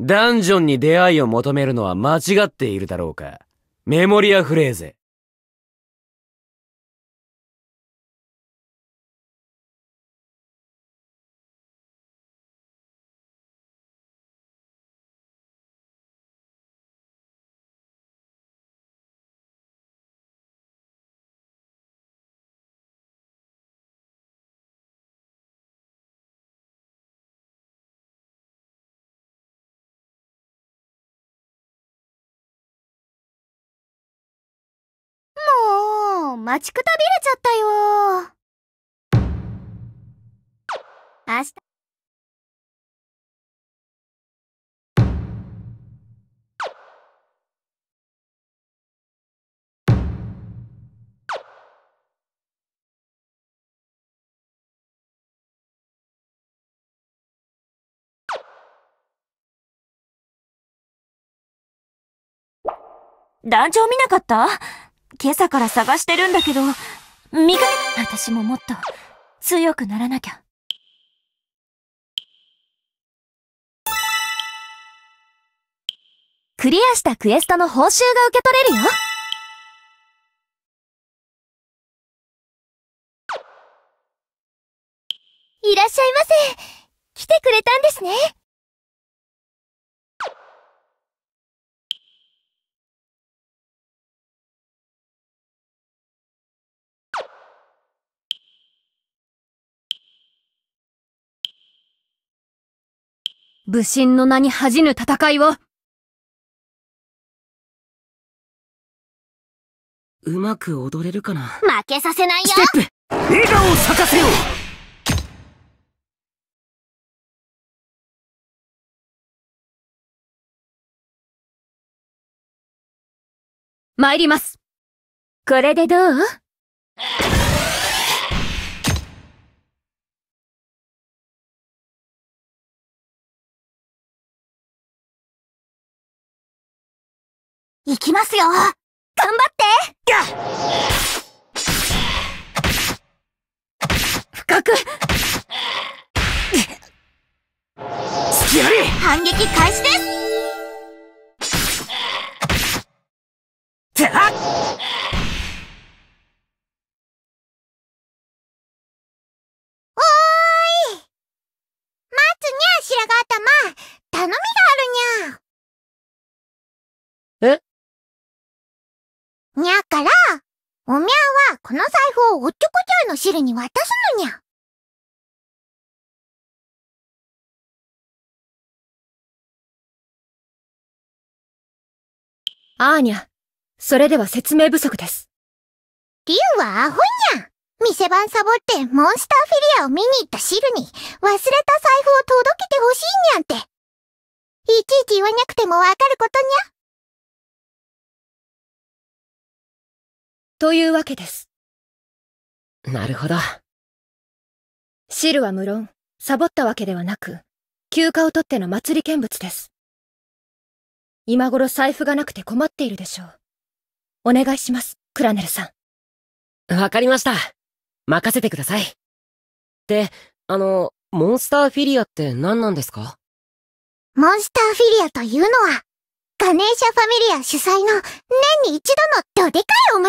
ダンジョンに出会いを求めるのは間違っているだろうか。メモリアフレーゼ。待ちくたびれちゃったよ明日団長見なかった今朝から探してるんだけど、見かけ、私ももっと強くならなきゃ。クリアしたクエストの報酬が受け取れるよいらっしゃいませ。来てくれたんですね。武神の名に恥じぬ戦いをうまく踊れるかな負けさせないよステップ笑顔を咲かせよう参りますこれでどう行きますよ頑張って深く突きやれ反撃開始ですてはっおみゃーはこの財布をおっちょこちょいの汁に渡すのにゃ。あーにゃ、それでは説明不足です。竜はアホにゃ。店番サボってモンスターフィリアを見に行った汁に忘れた財布を届けてほしいにゃんて。いちいち言わなくてもわかることにゃ。というわけです。なるほど。シルは無論、サボったわけではなく、休暇を取っての祭り見物です。今頃財布がなくて困っているでしょう。お願いします、クラネルさん。わかりました。任せてください。で、あの、モンスターフィリアって何なんですかモンスターフィリアというのは、ガネーシャファミリア主催の年に一度のどでかいお祭りなのに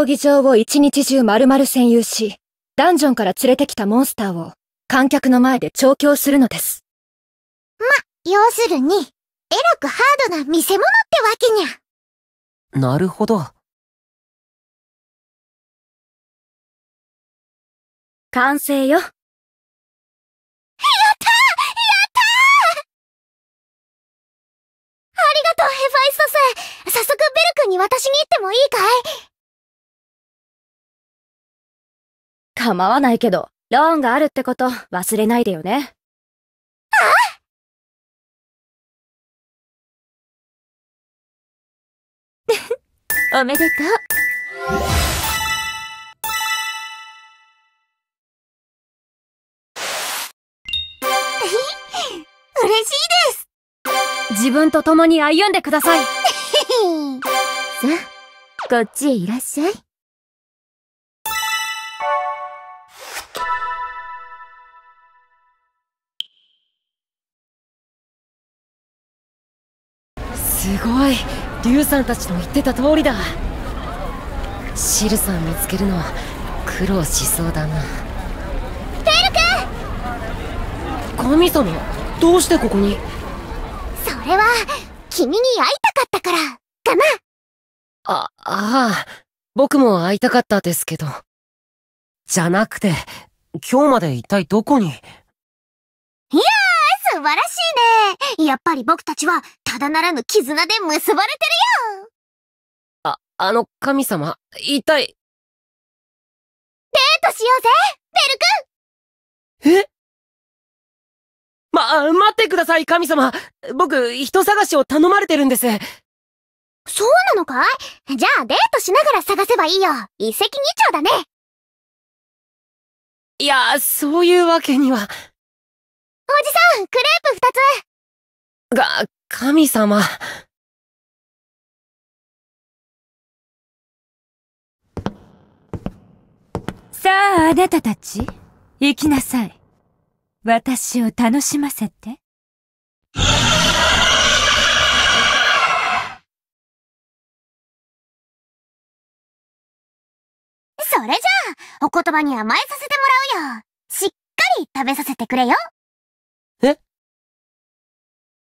ゃ闘技場を一日中丸々占有し、ダンジョンから連れてきたモンスターを観客の前で調教するのです。ま、要するに、えらくハードな見せ物ってわけにゃ。なるほど。完成よ。と、ヘファイストス。早速、ベル君に渡しに行ってもいいかい構わないけど、ローンがあるってこと忘れないでよね。ああ おめでとう。自分と共に歩んでください さあこっちへいらっしゃいすごい龍さんたちの言ってた通りだシルさん見つけるのは苦労しそうだなペル君神様どうしてここにれは、君に会いたかったから、かな。あ、ああ、僕も会いたかったですけど。じゃなくて、今日まで一体どこにいやー、素晴らしいね。やっぱり僕たちは、ただならぬ絆で結ばれてるよ。あ、あの神様、一体。デートしようぜ、ベル君えま、待ってください、神様。僕、人探しを頼まれてるんです。そうなのかいじゃあデートしながら探せばいいよ。一石二鳥だね。いや、そういうわけには。おじさん、クレープ二つ。が、神様。さあ、あなたたち、行きなさい。私を楽しませて。それじゃあ、お言葉に甘えさせてもらうよ。しっかり食べさせてくれよ。え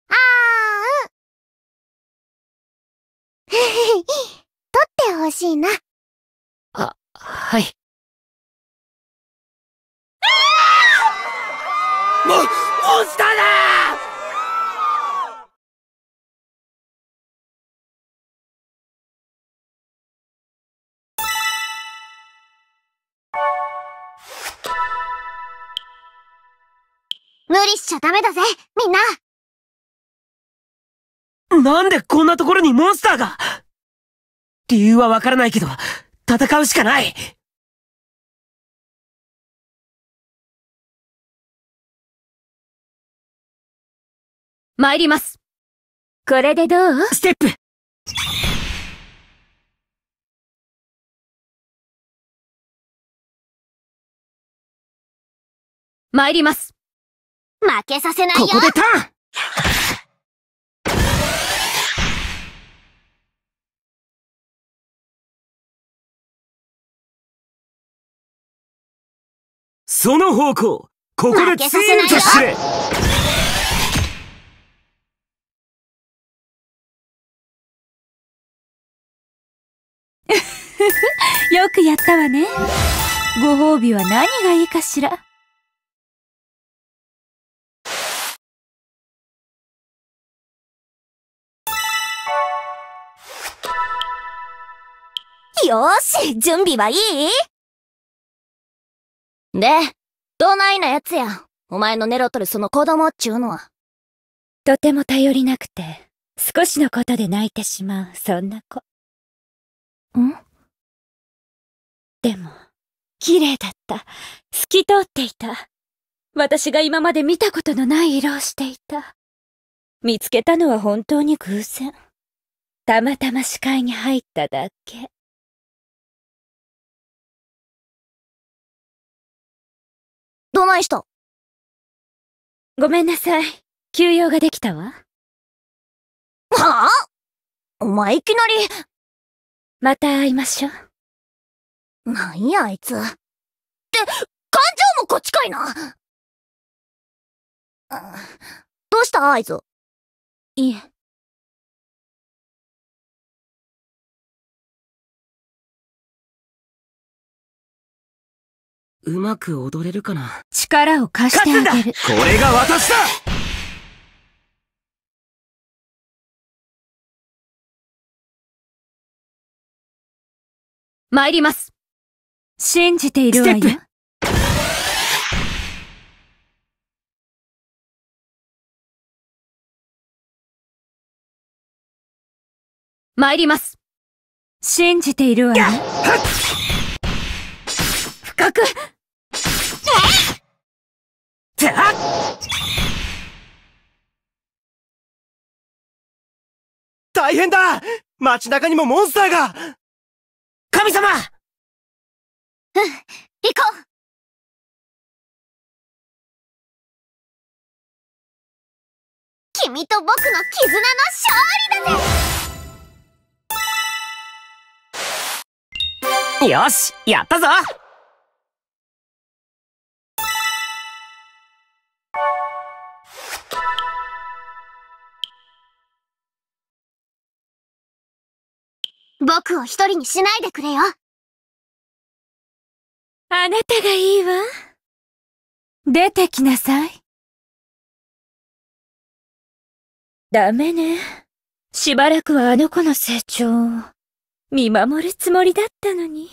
あーう。取ってほしいな。あ、はい。モンスターだ無理しちゃダメだぜ、みんななんでこんなところにモンスターが理由はわからないけど、戦うしかない参りますこれでどうステップまいります負けさせないよここでターンその方向ここでチームと知れ よくやったわね。ご褒美は何がいいかしら。よし、準備はいいで、どないなやつや。お前のネロとるその子供っちゅうのは。とても頼りなくて、少しのことで泣いてしまう、そんな子。んでも、綺麗だった。透き通っていた。私が今まで見たことのない色をしていた。見つけたのは本当に偶然。たまたま視界に入っただけ。どないしたごめんなさい。休養ができたわ。はあお前いきなり。また会いましょう。なんやあいつ。って、感情もこっちかいなどうしたあい図いえ。うまく踊れるかな力を貸してあげる。これが私だ参ります信じているわよ。参ります。信じているわよ。深く大変だ街中にもモンスターが神様うん、行こう君と僕の絆の勝利だぜよしやったぞ僕を一人にしないでくれよあなたがいいわ。出てきなさい。ダメね。しばらくはあの子の成長を見守るつもりだったのに。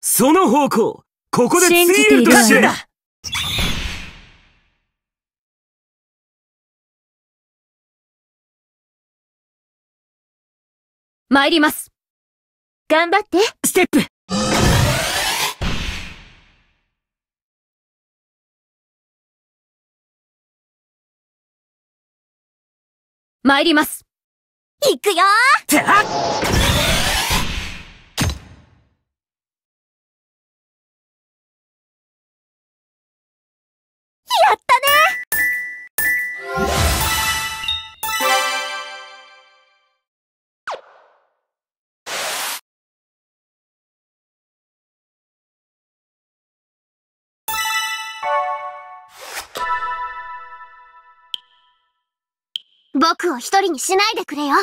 その方向ここでツイールとしてだ参ります頑張ってステップ参ります行くよ僕を一人にしないでくれよ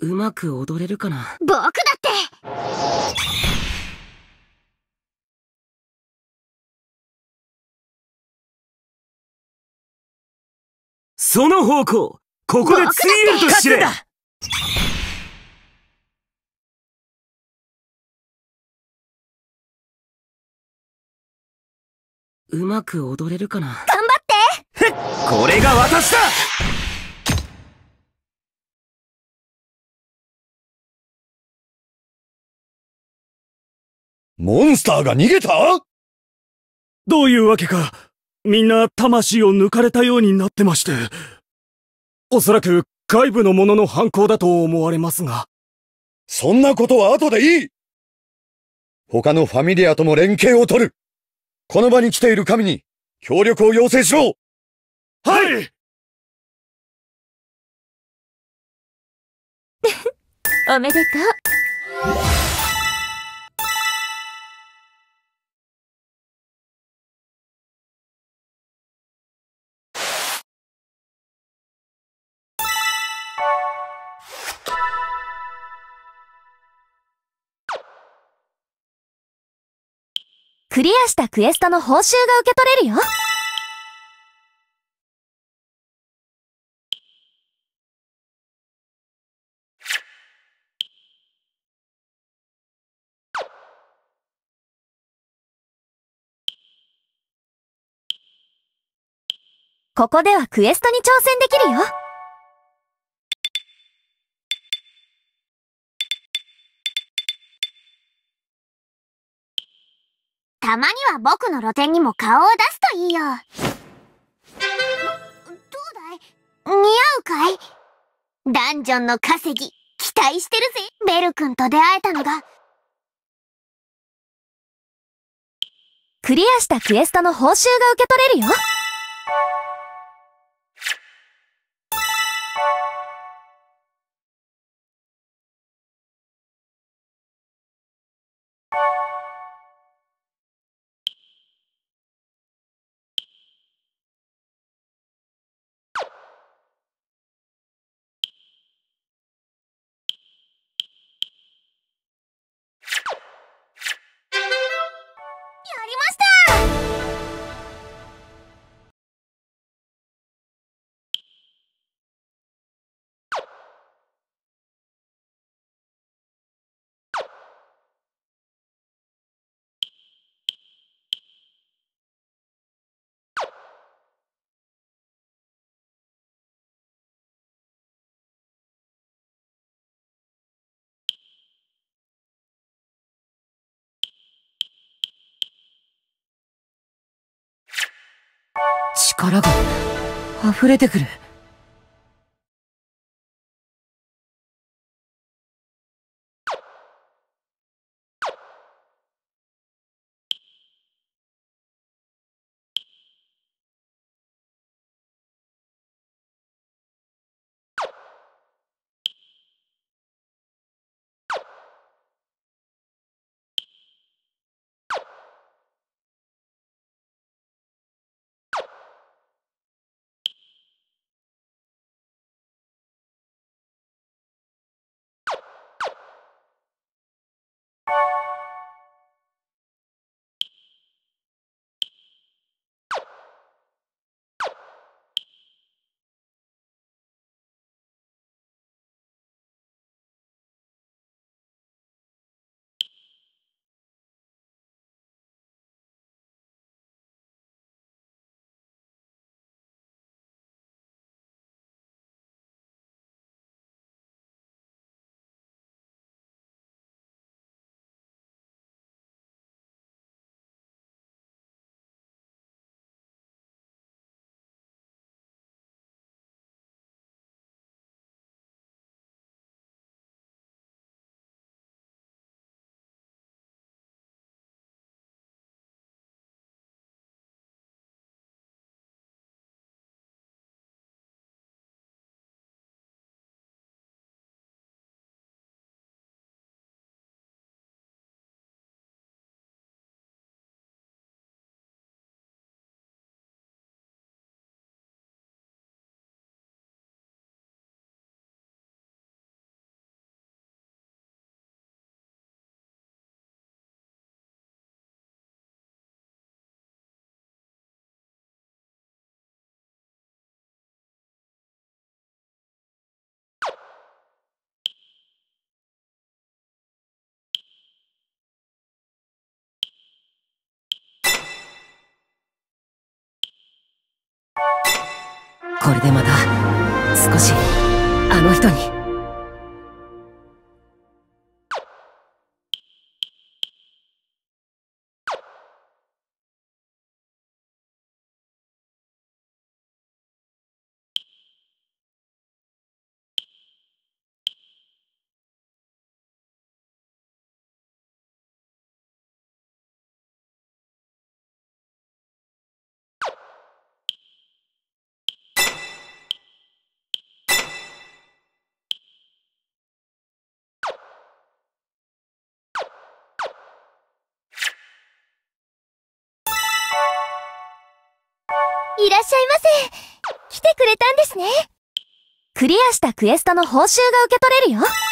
うまく踊れるかな僕だってその方向ここでついえると知れだうまく踊れるかな頑張って これが私だモンスターが逃げたどういうわけか、みんな魂を抜かれたようになってまして。おそらく外部の者の犯行だと思われますが。そんなことは後でいい他のファミリアとも連携を取るこの場に来ている神に協力を要請しろはい おめでとう。クリアしたクエストの報酬が受け取れるよここではクエストに挑戦できるよたまには僕の露店にも顔を出すといいよ。どうだい似合うかいダンジョンの稼ぎ、期待してるぜ。ベル君と出会えたのが。クリアしたクエストの報酬が受け取れるよ。力が溢れてくる。これでまた少しあの人に。いらっしゃいませ。来てくれたんですね。クリアしたクエストの報酬が受け取れるよ。